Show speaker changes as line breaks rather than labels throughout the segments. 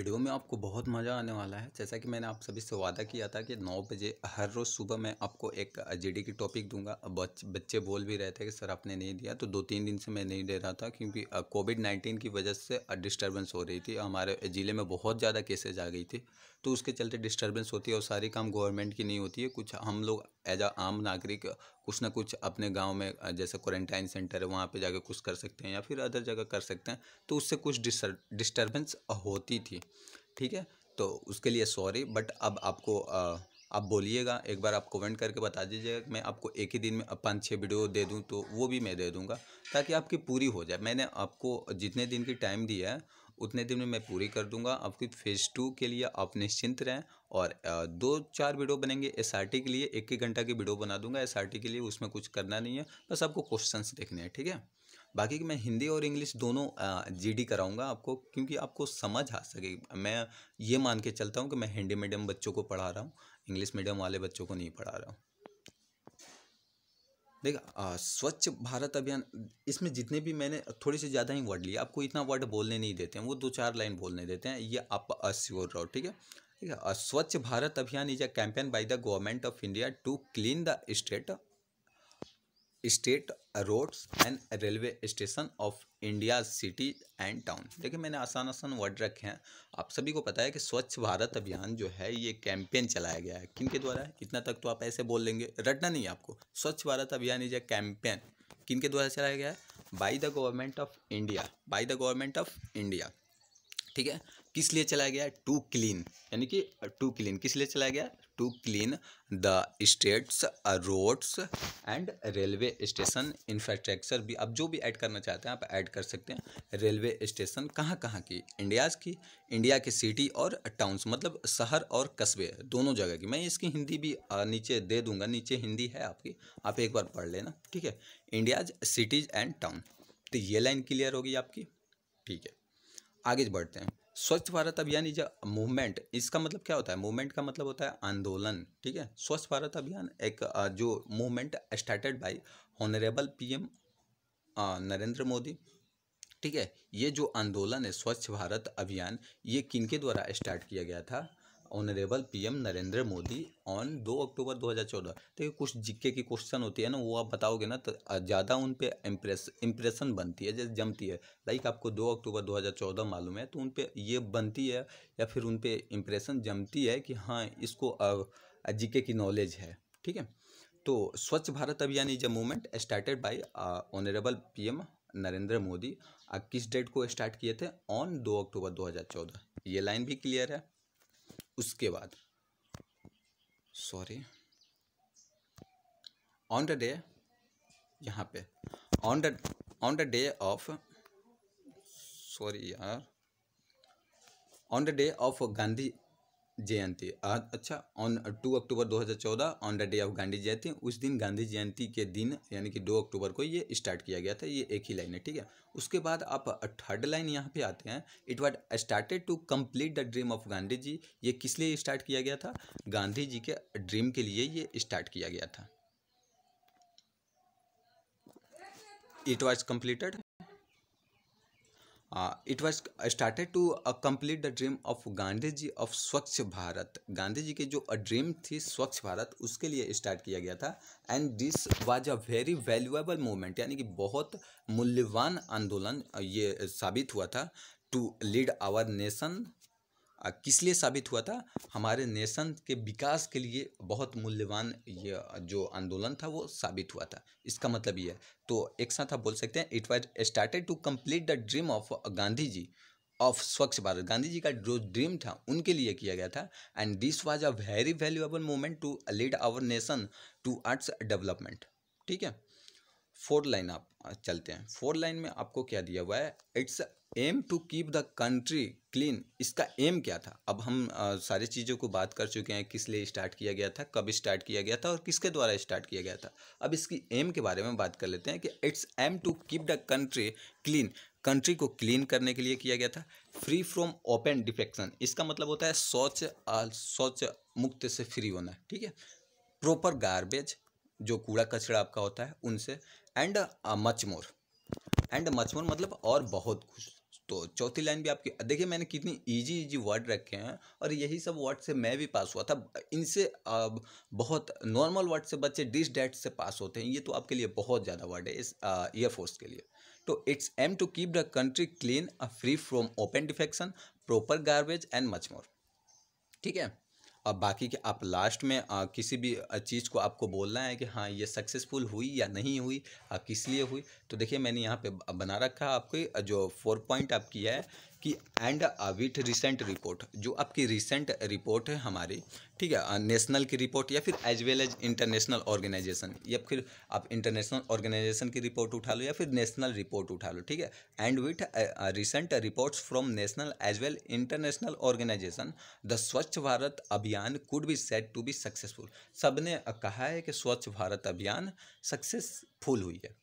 video में आपको बहुत मज़ा आने वाला है जैसा कि मैंने आप सभी से वादा किया था कि नौ बजे हर रोज़ सुबह मैं आपको एक जीडी की टॉपिक दूंगा बच, बच्चे बोल भी रहे थे कि सर आपने नहीं दिया तो दो तीन दिन से मैं नहीं दे रहा था क्योंकि कोविड नाइन्टीन की वजह से डिस्टर्बेंस हो रही थी हमारे ज़िले में बहुत ज़्यादा केसेज आ गई थी तो उसके चलते डिस्टर्बेंस होती है और सारी काम गवर्नमेंट की नहीं होती है कुछ हम लोग एज आ आम नागरिक कुछ ना कुछ अपने गाँव में जैसे क्वारंटाइन सेंटर है वहाँ पर जाके कुछ कर सकते हैं या फिर अदर जगह कर सकते हैं तो उससे कुछ डिस्टर्बेंस होती थी ठीक है तो उसके लिए सॉरी बट अब आपको आ, आप बोलिएगा एक बार आप कमेंट करके बता दीजिएगा मैं आपको एक ही दिन में पाँच छः वीडियो दे दूँ तो वो भी मैं दे दूँगा ताकि आपकी पूरी हो जाए मैंने आपको जितने दिन की टाइम दिया है उतने दिन में मैं पूरी कर दूंगा आपकी फ़ेज़ टू के लिए आप निश्चिंत रहें और दो चार वीडियो बनेंगे एस के लिए एक एक घंटा की वीडियो बना दूंगा एस के लिए उसमें कुछ करना नहीं है बस आपको क्वेश्चन देखने हैं ठीक है बाकी मैं हिंदी और इंग्लिश दोनों जीडी कराऊंगा आपको क्योंकि आपको समझ आ सके मैं ये मान के चलता हूँ कि मैं हिंदी मीडियम बच्चों को पढ़ा रहा हूँ इंग्लिश मीडियम वाले बच्चों को नहीं पढ़ा रहा हूँ देखा स्वच्छ भारत अभियान इसमें जितने भी मैंने थोड़े से ज़्यादा ही वर्ड लिए आपको इतना वर्ड बोलने नहीं देते हैं वो दो चार लाइन बोलने देते हैं ये आप अश्योर रहो ठीक है ठीक है Swachh Bharat Abhiyan is a campaign by the government of India to clean the state state roads and railway station of India city and town देखिए मैंने आसान आसान वर्ड रखे हैं आप सभी को पता है कि स्वच्छ भारत अभियान जो है ये कैंपेन चलाया गया है किन के द्वारा है इतना तक तो आप ऐसे बोल लेंगे रटना नहीं है आपको स्वच्छ Bharat Abhiyan is a campaign किन के द्वारा चलाया गया है by the government of India by the government of India ठीक है किस लिए चलाया गया टू क्लीन यानी कि टू क्लीन किस लिए चलाया गया to clean the states roads and railway station infrastructure भी आप जो भी ऐड करना चाहते हैं आप ऐड कर सकते हैं रेलवे स्टेशन कहाँ कहाँ की इंडियाज़ की इंडिया के सिटी और टाउन्स मतलब शहर और कस्बे दोनों जगह की मैं इसकी हिंदी भी नीचे दे दूंगा नीचे हिंदी है आपकी आप एक बार पढ़ लेना ठीक है इंडियाज सिटीज़ एंड टाउन तो ये लाइन क्लियर होगी आपकी ठीक है आगे बढ़ते हैं स्वच्छ Bharat Abhiyan is a movement इसका मतलब क्या होता है मूवमेंट का मतलब होता है आंदोलन ठीक है स्वच्छ भारत अभियान एक जो movement started by honourable PM Narendra Modi ठीक है ये जो आंदोलन है स्वच्छ भारत अभियान ये किनके द्वारा स्टार्ट किया गया था honourable PM Narendra Modi on दो अक्टूबर 2014 देखिए तो कुछ जिक्के की क्वेश्चन होती है ना वो आप बताओगे ना तो ज़्यादा उन पर इम्प्रेस इम्प्रेशन बनती है जैसे जमती है लाइक आपको दो अक्टूबर 2014 मालूम है तो उन पर ये बनती है या फिर उन पर इम्प्रेशन जमती है कि हाँ इसको जिक्के की नॉलेज है ठीक है तो Swachh Bharat Abhiyan is a movement started by honourable M Narendra Modi किस डेट को स्टार्ट किए थे ऑन दो अक्टूबर 2014 ये लाइन भी क्लियर है उसके बाद सॉरी ऑन द डे यहाँ पे on the on the day of sorry यार on the day of Gandhi Jayanti आज अच्छा on two October 2014 on the day of Gandhi Jayanti उस दिन गांधी जयंती के दिन यानी कि दो अक्टूबर को ये स्टार्ट किया गया था ये एक ही लाइन है ठीक है उसके बाद आप थर्ड लाइन यहाँ पे आते हैं it was started to complete the dream of Gandhi ji ये किस लिए स्टार्ट किया गया था गांधी जी के ड्रीम के लिए ये स्टार्ट किया गया था it was completed it was started to to uh, complete the dream Gandhi ji of Swachh Bharat Gandhi जी की जो ड्रीम थी स्वच्छ भारत उसके लिए स्टार्ट किया गया था and this was a very valuable movement यानी कि बहुत मूल्यवान आंदोलन ये साबित हुआ था टू लीड आवर नेशन किस लिए साबित हुआ था हमारे नेशन के विकास के लिए बहुत मूल्यवान ये जो आंदोलन था वो साबित हुआ था इसका मतलब ये है तो एक साथ आप बोल सकते हैं it was started to complete the dream of Gandhi ji of Swachh Bharat Gandhi जी का जो ड्रीम था उनके लिए किया गया था and this was a very valuable moment to lead our nation to arts development ठीक है फोर लाइन आप चलते हैं फोर लाइन में आपको क्या दिया हुआ है it's aim to keep the country clean इसका एम क्या था अब हम सारे चीज़ों को बात कर चुके हैं किस लिए स्टार्ट किया गया था कब स्टार्ट किया गया था और किसके द्वारा स्टार्ट किया गया था अब इसकी एम के बारे में बात कर लेते हैं कि it's aim to keep the country clean country को क्लीन करने के लिए किया गया था फ्री फ्रॉम ओपन डिफेक्शन इसका मतलब होता है शौच शौच मुक्त से फ्री होना ठीक है प्रॉपर गार्बेज जो कूड़ा कचरा आपका होता है उनसे and much more and much more मतलब और बहुत कुछ तो चौथी लाइन भी आपकी देखिए मैंने कितनी इजी इजी वर्ड रखे हैं और यही सब वर्ड से मैं भी पास हुआ था इनसे बहुत नॉर्मल वर्ड से बच्चे डिस डैट से पास होते हैं ये तो आपके लिए बहुत ज़्यादा वर्ड है इस एयरफोर्स uh, के लिए तो it's aim to keep the country clean free from open defecation proper garbage and much more ठीक है और बाकी के आप लास्ट में आ, किसी भी चीज़ को आपको बोलना है कि हाँ ये सक्सेसफुल हुई या नहीं हुई आ, किस लिए हुई तो देखिए मैंने यहाँ पे बना रखा है आपकी जो फोर पॉइंट आपकी है कि एंड विथ रिसेंट रिपोर्ट जो आपकी रिसेंट रिपोर्ट है हमारी ठीक है नेशनल की रिपोर्ट या फिर as well as international organisation या फिर आप इंटरनेशनल ऑर्गेनाइजेशन की रिपोर्ट उठा लो या फिर नेशनल रिपोर्ट उठा लो ठीक है and with recent reports from national as well international organisation the Swachh Bharat Abhiyan could be set to be successful सब ने कहा है कि स्वच्छ भारत अभियान सक्सेसफुल हुई है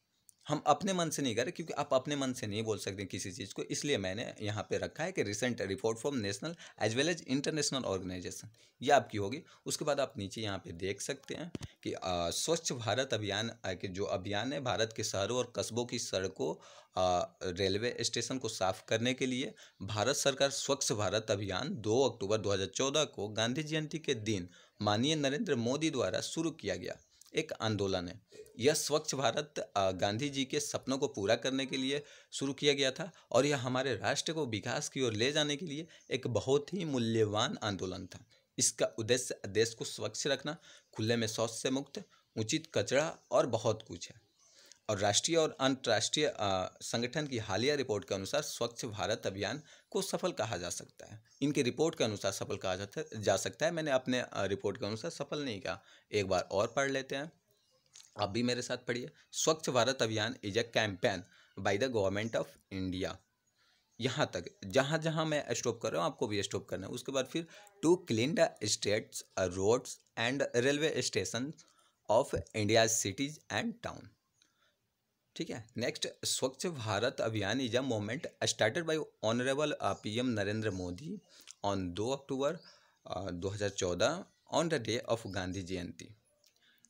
हम अपने मन से नहीं कर रहे क्योंकि आप अपने मन से नहीं बोल सकते किसी चीज़ को इसलिए मैंने यहाँ पे रखा है कि recent report from national as well as international organisation ये आपकी होगी उसके बाद आप नीचे यहाँ पे देख सकते हैं कि स्वच्छ भारत अभियान के जो अभियान है भारत के शहरों और कस्बों की सड़कों रेलवे स्टेशन को साफ करने के लिए भारत सरकार स्वच्छ भारत अभियान दो अक्टूबर दो को गांधी जयंती के दिन माननीय नरेंद्र मोदी द्वारा शुरू किया गया एक आंदोलन है यह स्वच्छ भारत गांधी जी के सपनों को पूरा करने के लिए शुरू किया गया था और यह हमारे राष्ट्र को विकास की ओर ले जाने के लिए एक बहुत ही मूल्यवान आंदोलन था इसका उद्देश्य देश को स्वच्छ रखना खुले में शौच से मुक्त उचित कचरा और बहुत कुछ है और राष्ट्रीय और अंतर्राष्ट्रीय संगठन की हालिया रिपोर्ट के अनुसार स्वच्छ भारत अभियान को सफल कहा जा सकता है इनके रिपोर्ट के अनुसार सफल कहा जाता जा सकता है मैंने अपने रिपोर्ट के अनुसार सफल नहीं कहा एक बार और पढ़ लेते हैं आप भी मेरे साथ पढ़िए Swachh Bharat Abhiyan is a campaign by the government of India यहाँ तक जहाँ जहाँ मैं स्टॉप कर रहा हूँ आपको भी स्टॉप करना है उसके बाद फिर to clean the states roads and railway station of India cities and town ठीक है next Swachh Bharat Abhiyan is a moment started by honourable PM Narendra Modi on दो अक्टूबर uh, दो हजार on the day of Gandhi Jayanti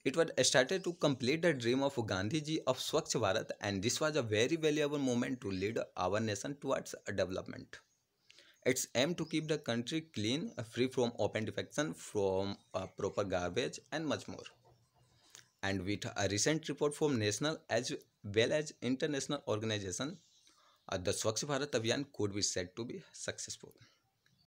it was started to complete the dream of Gandhi ji of Swachh Bharat and this was a very valuable moment to lead our nation towards development it's aim to keep the country clean free from open defecation from proper garbage and much more and with a recent report from national as well as international organisation और the Swachh Bharat Abhiyan could be set to be successful